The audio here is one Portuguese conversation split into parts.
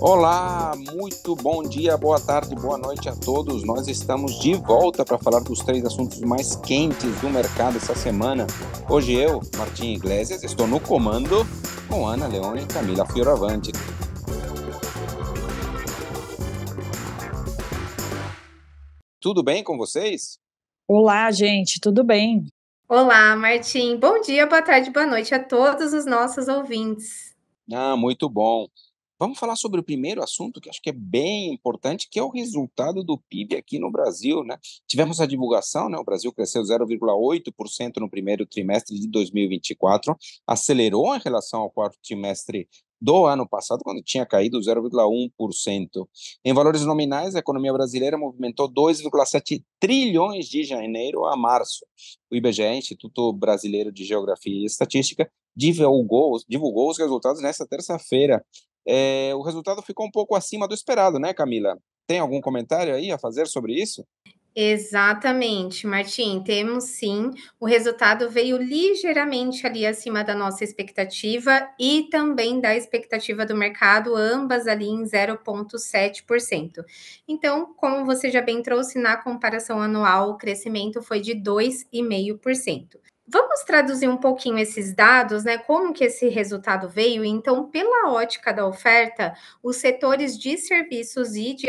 Olá, muito bom dia, boa tarde, boa noite a todos. Nós estamos de volta para falar dos três assuntos mais quentes do mercado essa semana. Hoje eu, Martim Iglesias, estou no comando com Ana Leone e Camila Fioravante. Tudo bem com vocês? Olá, gente, tudo bem? Olá, Martim. Bom dia, boa tarde, boa noite a todos os nossos ouvintes. Ah, muito bom. Vamos falar sobre o primeiro assunto, que acho que é bem importante, que é o resultado do PIB aqui no Brasil. Né? Tivemos a divulgação, né? o Brasil cresceu 0,8% no primeiro trimestre de 2024, acelerou em relação ao quarto trimestre do ano passado, quando tinha caído 0,1%. Em valores nominais, a economia brasileira movimentou 2,7 trilhões de janeiro a março. O IBGE, Instituto Brasileiro de Geografia e Estatística, divulgou, divulgou os resultados nesta terça-feira. É, o resultado ficou um pouco acima do esperado, né, Camila? Tem algum comentário aí a fazer sobre isso? Exatamente, Martim. Temos sim. O resultado veio ligeiramente ali acima da nossa expectativa e também da expectativa do mercado, ambas ali em 0,7%. Então, como você já bem trouxe, na comparação anual, o crescimento foi de 2,5%. Vamos traduzir um pouquinho esses dados, né? Como que esse resultado veio? Então, pela ótica da oferta, os setores de serviços e de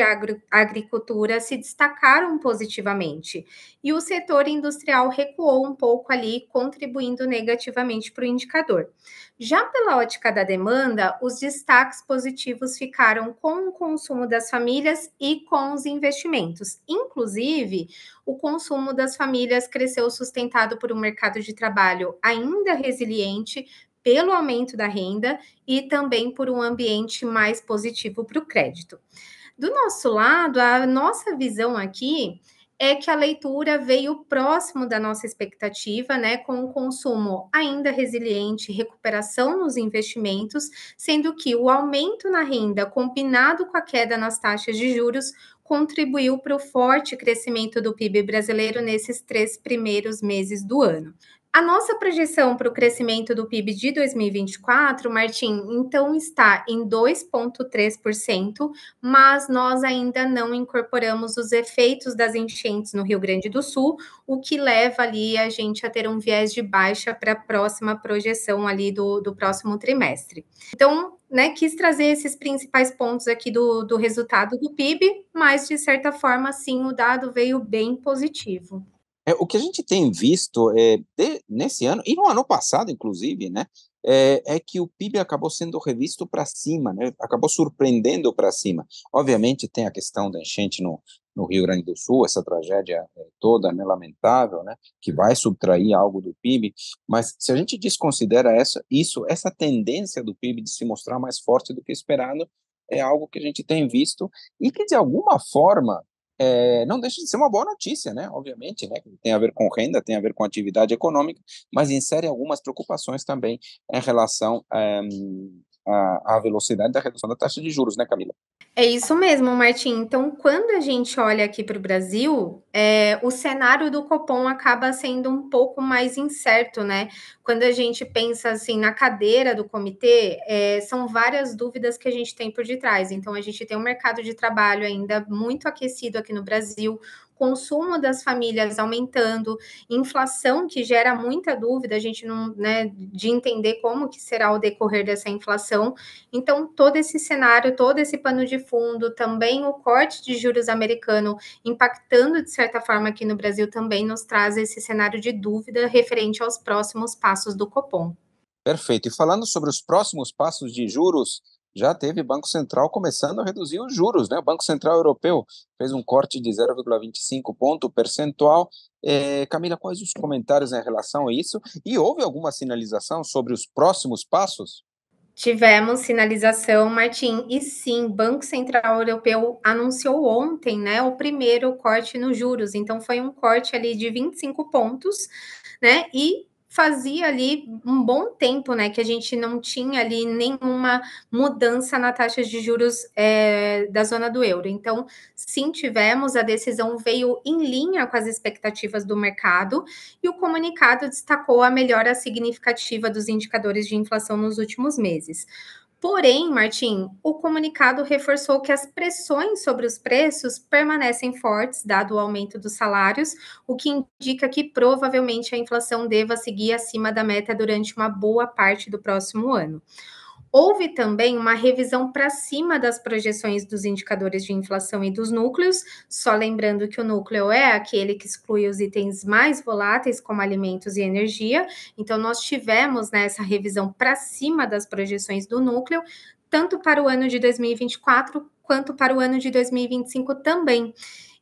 agricultura se destacaram positivamente, e o setor industrial recuou um pouco ali, contribuindo negativamente para o indicador. Já pela ótica da demanda, os destaques positivos ficaram com o consumo das famílias e com os investimentos. Inclusive, o consumo das famílias cresceu sustentado por um mercado de trabalho ainda resiliente, pelo aumento da renda e também por um ambiente mais positivo para o crédito. Do nosso lado, a nossa visão aqui é que a leitura veio próximo da nossa expectativa, né, com um consumo ainda resiliente, recuperação nos investimentos, sendo que o aumento na renda combinado com a queda nas taxas de juros contribuiu para o forte crescimento do PIB brasileiro nesses três primeiros meses do ano. A nossa projeção para o crescimento do PIB de 2024, Martim, então está em 2,3%, mas nós ainda não incorporamos os efeitos das enchentes no Rio Grande do Sul, o que leva ali a gente a ter um viés de baixa para a próxima projeção ali do, do próximo trimestre. Então, né, quis trazer esses principais pontos aqui do, do resultado do PIB, mas de certa forma, sim, o dado veio bem positivo. É, o que a gente tem visto é, de, nesse ano, e no ano passado, inclusive, né, é, é que o PIB acabou sendo revisto para cima, né, acabou surpreendendo para cima. Obviamente, tem a questão da enchente no, no Rio Grande do Sul, essa tragédia eh, toda, né, lamentável, né, que vai subtrair algo do PIB, mas se a gente desconsidera essa, isso, essa tendência do PIB de se mostrar mais forte do que esperado, é algo que a gente tem visto e que, de alguma forma, é, não deixa de ser uma boa notícia, né? Obviamente, né? Tem a ver com renda, tem a ver com atividade econômica, mas insere algumas preocupações também em relação um, eh, a, a velocidade da redução da taxa de juros, né, Camila? É isso mesmo, Martim. Então, quando a gente olha aqui para o Brasil, é, o cenário do Copom acaba sendo um pouco mais incerto, né? Quando a gente pensa assim na cadeira do comitê, é, são várias dúvidas que a gente tem por detrás. Então, a gente tem um mercado de trabalho ainda muito aquecido aqui no Brasil, consumo das famílias aumentando, inflação que gera muita dúvida, a gente não, né, de entender como que será o decorrer dessa inflação. Então, todo esse cenário, todo esse pano de fundo, também o corte de juros americano impactando de certa forma aqui no Brasil também nos traz esse cenário de dúvida referente aos próximos passos do Copom. Perfeito. E falando sobre os próximos passos de juros, já teve Banco Central começando a reduzir os juros. Né? O Banco Central Europeu fez um corte de 0,25 ponto percentual. É, Camila, quais os comentários em relação a isso? E houve alguma sinalização sobre os próximos passos? Tivemos sinalização, Martim, e sim, Banco Central Europeu anunciou ontem, né, o primeiro corte nos juros. Então foi um corte ali de 25 pontos, né? E fazia ali um bom tempo, né, que a gente não tinha ali nenhuma mudança na taxa de juros é, da zona do euro. Então, sim, tivemos a decisão veio em linha com as expectativas do mercado e o comunicado destacou a melhora significativa dos indicadores de inflação nos últimos meses. Porém, Martim, o comunicado reforçou que as pressões sobre os preços permanecem fortes, dado o aumento dos salários, o que indica que provavelmente a inflação deva seguir acima da meta durante uma boa parte do próximo ano. Houve também uma revisão para cima das projeções dos indicadores de inflação e dos núcleos, só lembrando que o núcleo é aquele que exclui os itens mais voláteis, como alimentos e energia. Então, nós tivemos né, essa revisão para cima das projeções do núcleo, tanto para o ano de 2024 quanto para o ano de 2025 também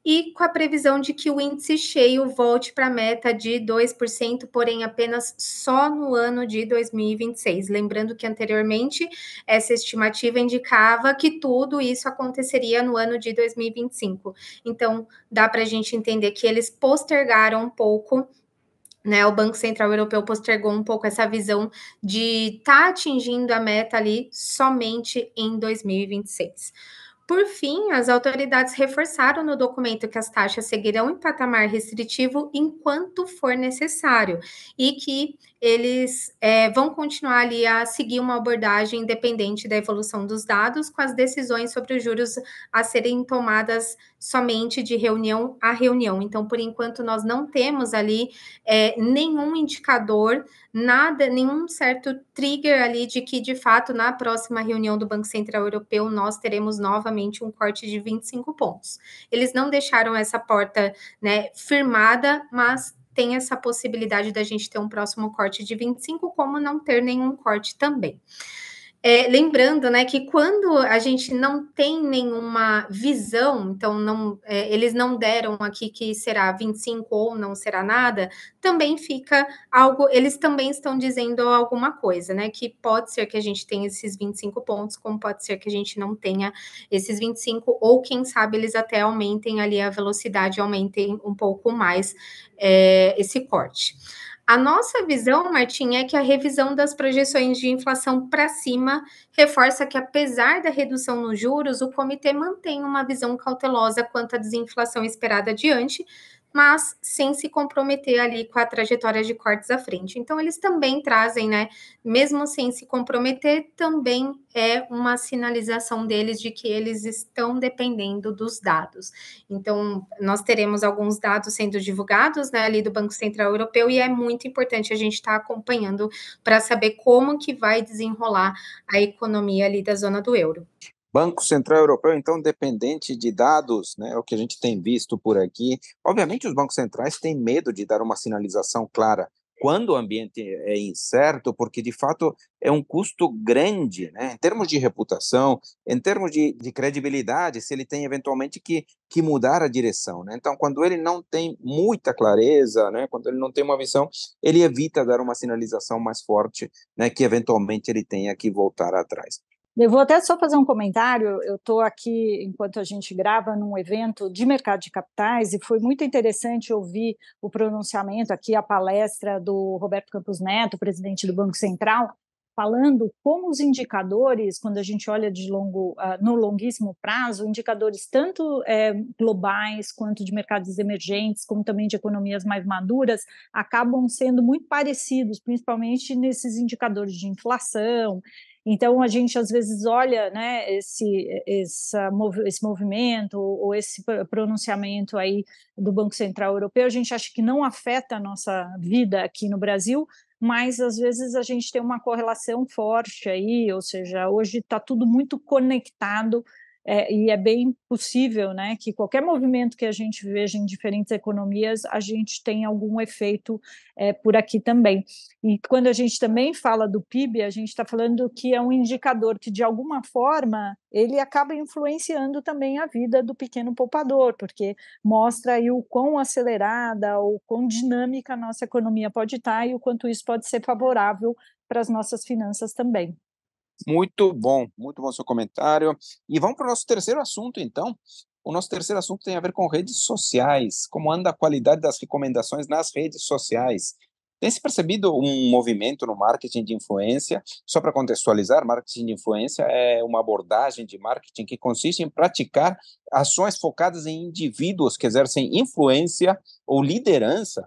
e com a previsão de que o índice cheio volte para a meta de 2%, porém apenas só no ano de 2026. Lembrando que anteriormente essa estimativa indicava que tudo isso aconteceria no ano de 2025. Então, dá para a gente entender que eles postergaram um pouco né, o Banco Central Europeu postergou um pouco essa visão de estar tá atingindo a meta ali somente em 2026. Por fim, as autoridades reforçaram no documento que as taxas seguirão em patamar restritivo enquanto for necessário e que eles é, vão continuar ali a seguir uma abordagem independente da evolução dos dados, com as decisões sobre os juros a serem tomadas somente de reunião a reunião. Então, por enquanto, nós não temos ali é, nenhum indicador, nada, nenhum certo trigger ali de que, de fato, na próxima reunião do Banco Central Europeu, nós teremos novamente um corte de 25 pontos. Eles não deixaram essa porta né, firmada, mas tem essa possibilidade da gente ter um próximo corte de 25, como não ter nenhum corte também. É, lembrando, né, que quando a gente não tem nenhuma visão, então não, é, eles não deram aqui que será 25 ou não será nada, também fica algo, eles também estão dizendo alguma coisa, né, que pode ser que a gente tenha esses 25 pontos, como pode ser que a gente não tenha esses 25, ou quem sabe eles até aumentem ali a velocidade, aumentem um pouco mais é, esse corte. A nossa visão, Martim, é que a revisão das projeções de inflação para cima reforça que, apesar da redução nos juros, o comitê mantém uma visão cautelosa quanto à desinflação esperada adiante, mas sem se comprometer ali com a trajetória de cortes à frente. Então, eles também trazem, né? Mesmo sem se comprometer, também é uma sinalização deles de que eles estão dependendo dos dados. Então, nós teremos alguns dados sendo divulgados, né, ali do Banco Central Europeu, e é muito importante a gente estar tá acompanhando para saber como que vai desenrolar a economia ali da zona do euro. Banco Central Europeu, então, dependente de dados, né, é o que a gente tem visto por aqui. Obviamente, os bancos centrais têm medo de dar uma sinalização clara quando o ambiente é incerto, porque de fato é um custo grande, né? em termos de reputação, em termos de, de credibilidade, se ele tem eventualmente que, que mudar a direção. Né? Então, quando ele não tem muita clareza, né? quando ele não tem uma visão, ele evita dar uma sinalização mais forte, né? que eventualmente ele tenha que voltar atrás. Eu vou até só fazer um comentário. Eu estou aqui, enquanto a gente grava, num evento de mercado de capitais, e foi muito interessante ouvir o pronunciamento aqui, a palestra do Roberto Campos Neto, presidente do Banco Central, falando como os indicadores, quando a gente olha de longo, uh, no longuíssimo prazo, indicadores tanto é, globais quanto de mercados emergentes, como também de economias mais maduras, acabam sendo muito parecidos, principalmente nesses indicadores de inflação. Então a gente às vezes olha, né, esse, esse movimento ou esse pronunciamento aí do Banco Central Europeu, a gente acha que não afeta a nossa vida aqui no Brasil, mas às vezes a gente tem uma correlação forte aí, ou seja, hoje está tudo muito conectado é, e é bem possível né, que qualquer movimento que a gente veja em diferentes economias, a gente tem algum efeito é, por aqui também. E quando a gente também fala do PIB, a gente está falando que é um indicador que, de alguma forma, ele acaba influenciando também a vida do pequeno poupador, porque mostra aí o quão acelerada ou quão dinâmica a nossa economia pode estar tá e o quanto isso pode ser favorável para as nossas finanças também. Muito bom, muito bom seu comentário. E vamos para o nosso terceiro assunto, então. O nosso terceiro assunto tem a ver com redes sociais. Como anda a qualidade das recomendações nas redes sociais? Tem se percebido um movimento no marketing de influência? Só para contextualizar, marketing de influência é uma abordagem de marketing que consiste em praticar ações focadas em indivíduos que exercem influência ou liderança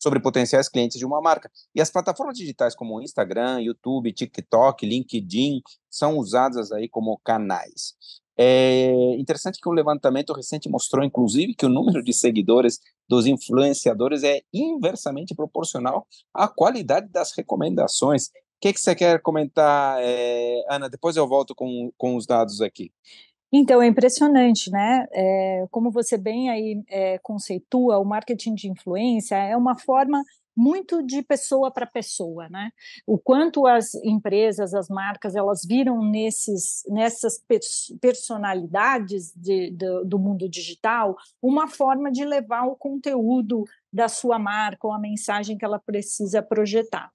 sobre potenciais clientes de uma marca. E as plataformas digitais como Instagram, YouTube, TikTok, LinkedIn são usadas aí como canais. É interessante que um levantamento recente mostrou, inclusive, que o número de seguidores dos influenciadores é inversamente proporcional à qualidade das recomendações. O que, que você quer comentar, é, Ana? Depois eu volto com, com os dados aqui. Então, é impressionante, né? É, como você bem aí é, conceitua, o marketing de influência é uma forma muito de pessoa para pessoa, né? O quanto as empresas, as marcas, elas viram nesses, nessas personalidades de, de, do mundo digital uma forma de levar o conteúdo da sua marca ou a mensagem que ela precisa projetar.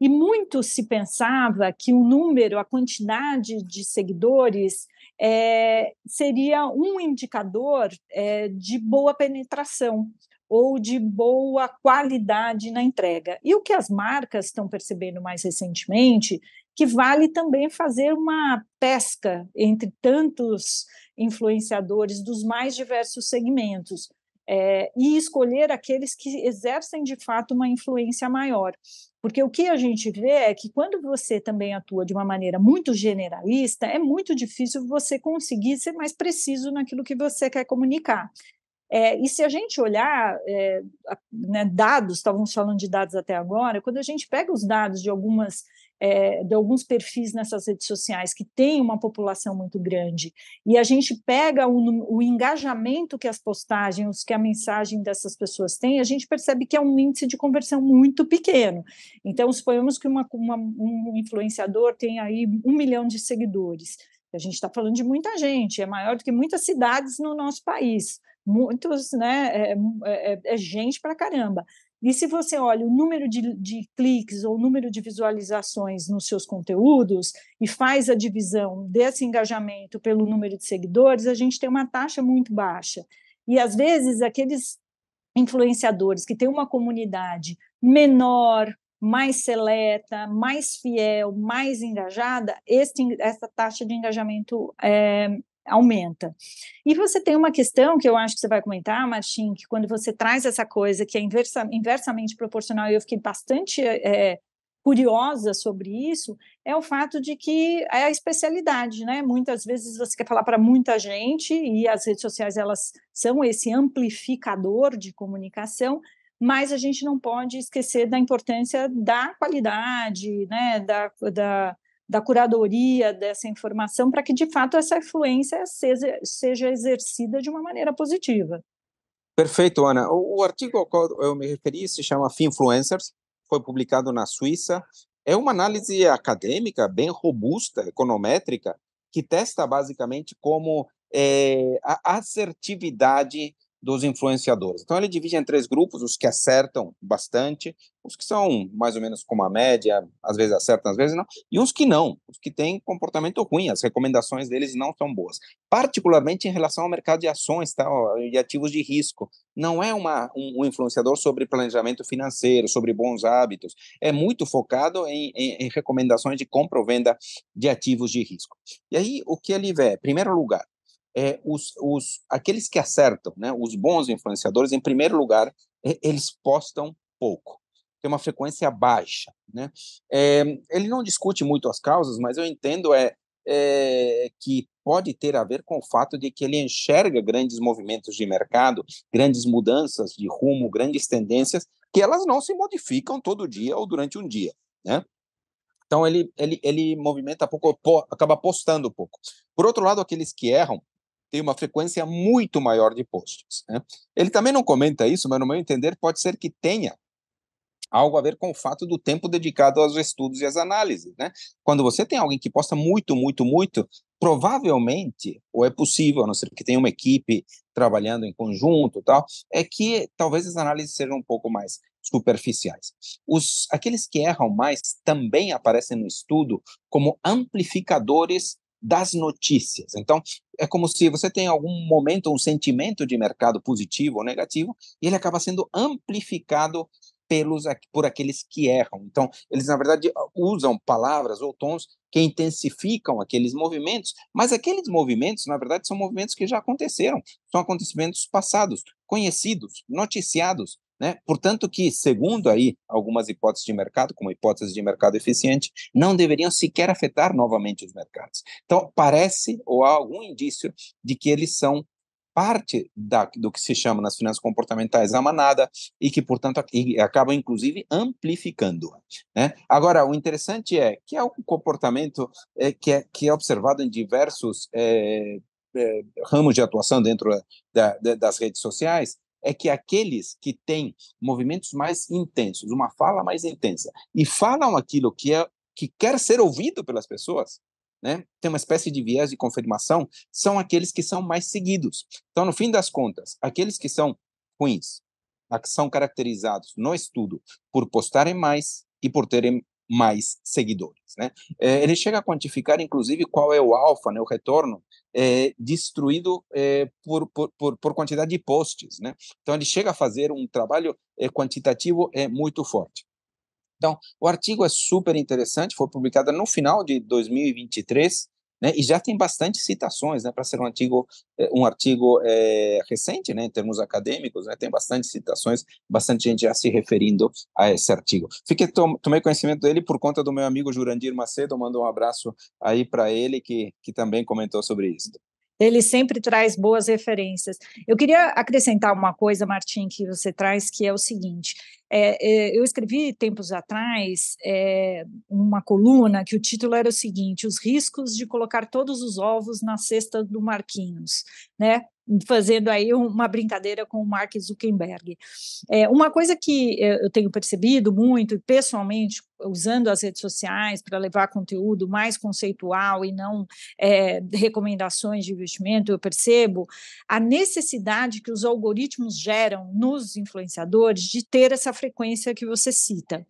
E muito se pensava que o número, a quantidade de seguidores é, seria um indicador é, de boa penetração ou de boa qualidade na entrega. E o que as marcas estão percebendo mais recentemente, que vale também fazer uma pesca entre tantos influenciadores dos mais diversos segmentos. É, e escolher aqueles que exercem de fato uma influência maior. Porque o que a gente vê é que quando você também atua de uma maneira muito generalista, é muito difícil você conseguir ser mais preciso naquilo que você quer comunicar. É, e se a gente olhar é, né, dados, estávamos falando de dados até agora, quando a gente pega os dados de algumas é, de alguns perfis nessas redes sociais que tem uma população muito grande e a gente pega o, o, engajamento que as postagens, que a mensagem dessas pessoas tem, a gente percebe que é um índice de conversão muito pequeno. Então, suponhamos que uma, uma, um influenciador tem aí um milhão de seguidores. A gente está falando de muita gente, é maior do que muitas cidades no nosso país. Muitos, né? é, é, é, é gente para caramba e se você olha o número de, de, cliques ou o número de visualizações nos seus conteúdos e faz a divisão desse engajamento pelo número de seguidores, a gente tem uma taxa muito baixa. E às vezes aqueles influenciadores que têm uma comunidade menor, mais seleta, mais fiel, mais engajada, este, essa taxa de engajamento é, aumenta. E você tem uma questão que eu acho que você vai comentar, Martim, que quando você traz essa coisa que é inversa, inversamente proporcional, e eu fiquei bastante é, curiosa sobre isso, é o fato de que é a especialidade, né? Muitas vezes você quer falar para muita gente, e as redes sociais elas são esse amplificador de comunicação, mas a gente não pode esquecer da importância da qualidade, né, da, da, da curadoria dessa informação para que, de fato, essa influência seja, seja exercida de uma maneira positiva. Perfeito, Ana. O, o artigo ao qual eu me referi se chama "Influencers", foi publicado na Suíça. É uma análise acadêmica bem robusta, econométrica, que testa basicamente como é, a assertividade dos influenciadores. Então ele divide em três grupos: os que acertam bastante, os que são mais ou menos como a média, às vezes acertam, às vezes não, e os que não, os que têm comportamento ruim, as recomendações deles não são boas. Particularmente em relação ao mercado de ações tá, e ativos de risco, não é uma, um, um, influenciador sobre planejamento financeiro, sobre bons hábitos, é muito focado em, em, em recomendações de compra ou venda de ativos de risco. E aí o que ele vê? Primeiro lugar, é, os, os, aqueles que acertam, né, os bons influenciadores, em primeiro lugar, eles postam pouco, tem uma frequência baixa. Né? É, ele não discute muito as causas, mas eu entendo é, é, que pode ter a ver com o fato de que ele enxerga grandes movimentos de mercado, grandes mudanças de rumo, grandes tendências, que elas não se modificam todo dia ou durante um dia. Né? Então ele, ele, ele movimenta pouco, acaba postando pouco. Por outro lado, aqueles que erram, tem uma frequência muito maior de posts. Né? Ele também não comenta isso, mas no meu entender pode ser que tenha algo a ver com o fato do tempo dedicado aos estudos e às análises. Né? Quando você tem alguém que posta muito, muito, muito, provavelmente, ou é possível, a não ser que tenha uma equipe trabalhando em conjunto tal, é que talvez as análises sejam um pouco mais superficiais. Os, aqueles que erram mais também aparecem no estudo como amplificadores das notícias. Então, é como se você tem algum momento, um sentimento de mercado positivo ou negativo, e ele acaba sendo amplificado pelos por aqueles que erram. Então, eles na verdade usam palavras ou tons que intensificam aqueles movimentos, mas aqueles movimentos, na verdade, são movimentos que já aconteceram, são acontecimentos passados, conhecidos, noticiados, né? Portanto, que, segundo aí algumas hipóteses de mercado, como hipóteses de mercado eficiente, não deveriam sequer afetar novamente os mercados. Então, parece ou há algum indício de que eles são parte da, do que se chama nas finanças comportamentais a manada e que, portanto, acabam inclusive amplificando. Né? Agora, o interessante é que é um comportamento é, que, é, que é observado em diversos é, é ramos de atuação dentro da, da, das redes sociais é que aqueles que têm movimentos mais intensos, uma fala mais intensa, e falam aquilo que, é, que quer ser ouvido pelas pessoas, né, tem uma espécie de viés de confirmação, são aqueles que são mais seguidos. Então, no fim das contas, aqueles que são ruins, que são caracterizados no estudo por postarem mais e por terem mais seguidores. Né? É, ele chega a quantificar, inclusive, qual é o alfa, né, o retorno, é, destruído é, por, por, por, quantidade de posts. Né? Então, ele chega a fazer um trabalho quantitativo é, muito forte. Então, o artigo é super interessante, foi publicado no final de 2023, né? E já tem bastante citações, né? Para ser um artigo, eh, um artigo é, recente, né? Em termos acadêmicos, né? Tem bastante citações, bastante gente já se referindo a esse artigo. Fiquei tomei conhecimento dele por conta do meu amigo Jurandir Macedo. Mando um abraço aí para ele que que também comentou sobre isso ele sempre traz boas referências. Eu queria acrescentar uma coisa, Martim, que você traz, que é o seguinte: é, é, eu escrevi tempos atrás é, uma coluna que o título era o seguinte: Os riscos de colocar todos os ovos na cesta do Marquinhos, né? fazendo aí uma brincadeira com o Mark Zuckerberg. É, uma coisa que eh, eu tenho percebido muito, e pessoalmente, usando as redes sociais para levar conteúdo mais conceitual e não é, recomendações de investimento, eu percebo a necessidade que os algoritmos geram nos influenciadores de ter essa frequência que você cita.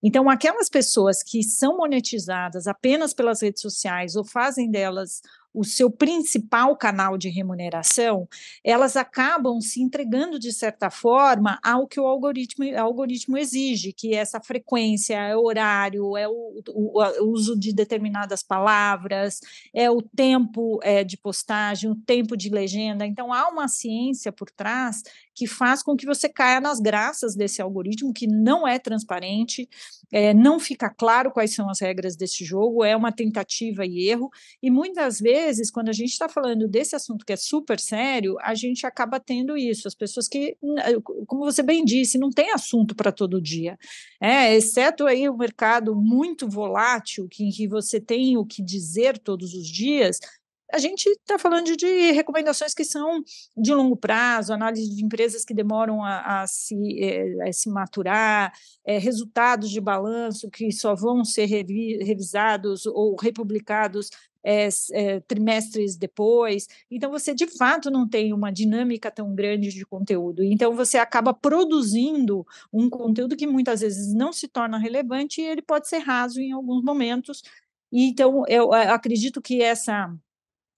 Então, aquelas pessoas que são monetizadas apenas pelas redes sociais ou fazem delas o seu principal canal de remuneração, elas acabam se entregando, de certa forma, ao que o algoritmo, o algoritmo exige, que é essa frequência, é o horário, é o, o, o uso de determinadas palavras, é o tempo é, de postagem, o tempo de legenda. Então, há uma ciência por trás que faz com que você caia nas graças desse algoritmo, que não é transparente, é, não fica claro quais são as regras desse jogo, é uma tentativa e erro, e muitas vezes vezes, quando a gente está falando desse assunto que é super sério, a gente acaba tendo isso. As pessoas que, como você bem disse, não tem assunto para todo dia, é, exceto aí o mercado muito volátil, que, em que você tem o que dizer todos os dias, a gente está falando de recomendações que são de longo prazo, análise de empresas que demoram a, a, se, eh, a se, maturar, é, resultados de balanço que só vão ser revi, revisados ou republicados é, é, trimestres depois. Então, você de fato não tem uma dinâmica tão grande de conteúdo. Então, você acaba produzindo um conteúdo que muitas vezes não se torna relevante e ele pode ser raso em alguns momentos. Então, eu eh, acredito que essa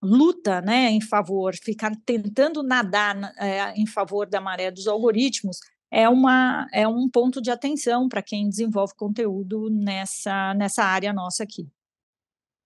luta né, em favor, ficar tentando nadar é, em favor da maré dos algoritmos, é, uma, é um ponto de atenção para quem desenvolve conteúdo nessa, nessa área nossa aqui.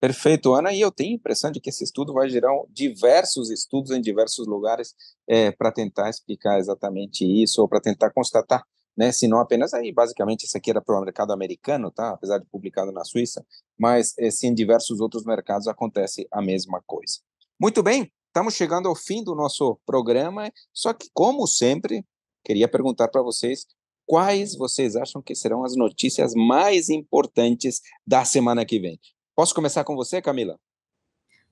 Perfeito, Ana, e eu tenho a impressão de que esse estudo vai gerar diversos estudos em diversos lugares é, para tentar explicar exatamente isso, ou para tentar constatar, né, se não apenas aí, basicamente, isso aqui era para o mercado americano, tá, apesar de publicado na Suíça, mas é, se em diversos outros mercados acontece a mesma coisa. Muito bem, estamos chegando ao fim do nosso programa, só que, como sempre, queria perguntar para vocês quais vocês acham que serão as notícias mais importantes da semana que vem. Posso começar com você, Camila?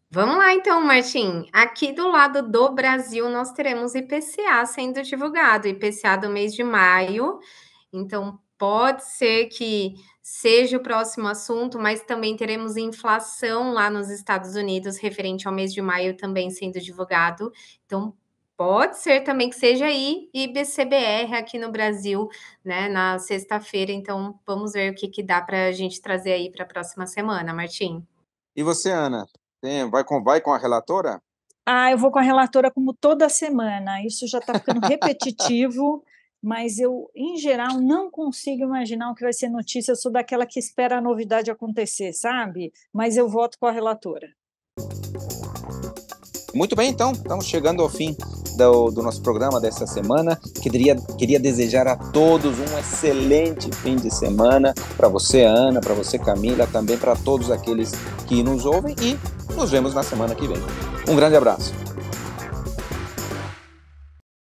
Vamos lá então, Martim. Aqui do lado do Brasil nós teremos IPCA sendo divulgado, IPCA do mês de maio. Então pode ser que seja o próximo assunto, mas também teremos inflação lá nos Estados Unidos referente ao mês de maio também sendo divulgado. Então Pode ser também que seja aí IBCBR aqui no Brasil, né, na sexta-feira. Então, vamos ver o que, que dá para a gente trazer aí para a próxima semana, Martim. E você, Ana, tem, vai, com, vai com a relatora? Ah, eu vou com a relatora como toda semana. Isso já está ficando repetitivo, mas eu, em geral, não consigo imaginar o que vai ser notícia. Eu sou daquela que espera a novidade acontecer, sabe? Mas eu voto com a relatora. Muito bem, então, estamos chegando ao fim do, do nosso programa dessa semana. Queria, queria desejar a todos um excelente fim de semana. Para você, Ana, para você, Camila, também para todos aqueles que nos ouvem e nos vemos na semana que vem. Um grande abraço.